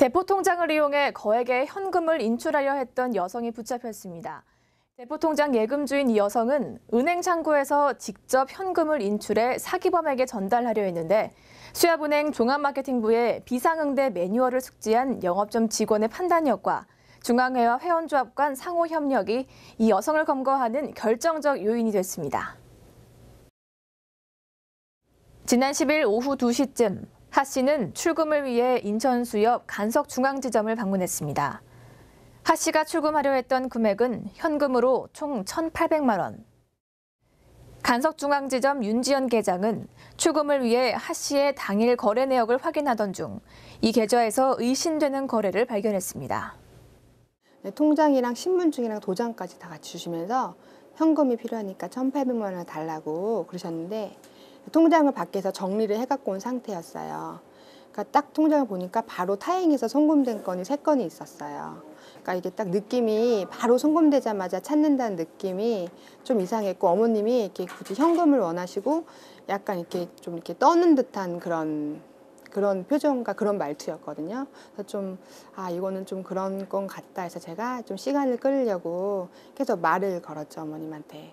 대포통장을 이용해 거액의 현금을 인출하려 했던 여성이 붙잡혔습니다. 대포통장 예금주인 이 여성은 은행 창구에서 직접 현금을 인출해 사기범에게 전달하려 했는데 수협은행 종합마케팅부에 비상응대 매뉴얼을 숙지한 영업점 직원의 판단력과 중앙회와 회원조합 간 상호 협력이 이 여성을 검거하는 결정적 요인이 됐습니다. 지난 10일 오후 2시쯤 하 씨는 출금을 위해 인천수협 간석중앙지점을 방문했습니다. 하 씨가 출금하려 했던 금액은 현금으로 총 1,800만 원. 간석중앙지점 윤지연 계장은 출금을 위해 하 씨의 당일 거래 내역을 확인하던 중 이 계좌에서 의심되는 거래를 발견했습니다. 네, 통장이랑 신분증이랑 도장까지 다 같이 주시면서 현금이 필요하니까 1,800만 원 달라고 그러셨는데 통장을 밖에서 정리를 해갖고 온 상태였어요. 그러니까 딱 통장을 보니까 바로 타행에서 송금된 건이 세 건이 있었어요. 그러니까 이게 딱 느낌이 바로 송금되자마자 찾는다는 느낌이 좀 이상했고 어머님이 이렇게 굳이 현금을 원하시고 약간 이렇게 좀 이렇게 떠는 듯한 그런 그런 표정과 그런 말투였거든요. 그래서 좀, 아, 이거는 좀 그런 건 같다 해서 제가 좀 시간을 끌려고 계속 말을 걸었죠, 어머님한테.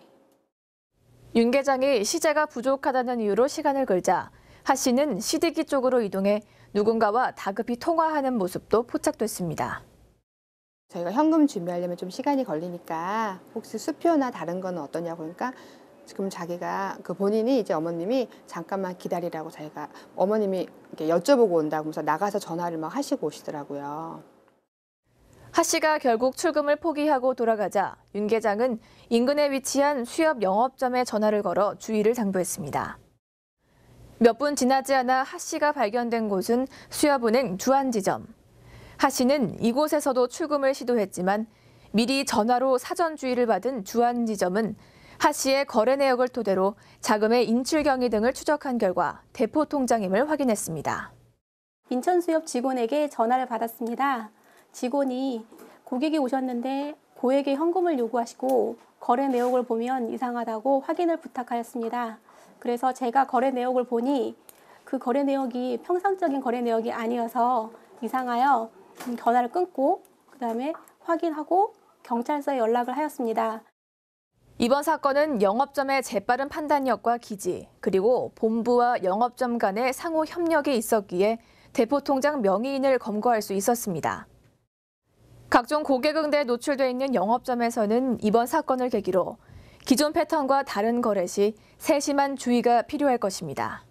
윤 계장이 시제가 부족하다는 이유로 시간을 걸자 하 씨는 시디기 쪽으로 이동해 누군가와 다급히 통화하는 모습도 포착됐습니다. 저희가 현금 준비하려면 좀 시간이 걸리니까 혹시 수표나 다른 건 어떠냐고 그러니까 지금 자기가 그 본인이 이제 어머님이 잠깐만 기다리라고 자기가 어머님이 이렇게 여쭤보고 온다고 하면서 나가서 전화를 막 하시고 오시더라고요. 하 씨가 결국 출금을 포기하고 돌아가자 윤 계장은 인근에 위치한 수협 영업점에 전화를 걸어 주의를 당부했습니다. 몇 분 지나지 않아 하 씨가 발견된 곳은 수협은행 주안지점하 씨는 이곳에서도 출금을 시도했지만 미리 전화로 사전 주의를 받은 주안지점은하 씨의 거래 내역을 토대로 자금의 인출 경위 등을 추적한 결과 대포 통장임을 확인했습니다. 인천수협 직원에게 전화를 받았습니다. 직원이 고객이 오셨는데 고액의 현금을 요구하시고 거래 내역을 보면 이상하다고 확인을 부탁하였습니다. 그래서 제가 거래 내역을 보니 그 거래 내역이 평상적인 거래 내역이 아니어서 이상하여 음, 전화를 끊고 그 다음에 확인하고 경찰서에 연락을 하였습니다. 이번 사건은 영업점의 재빠른 판단력과 기지, 그리고 본부와 영업점 간의 상호 협력이 있었기에 대포통장 명의인을 검거할 수 있었습니다. 각종 고객응대에 노출돼 있는 영업점에서는 이번 사건을 계기로 기존 패턴과 다른 거래 시 세심한 주의가 필요할 것입니다.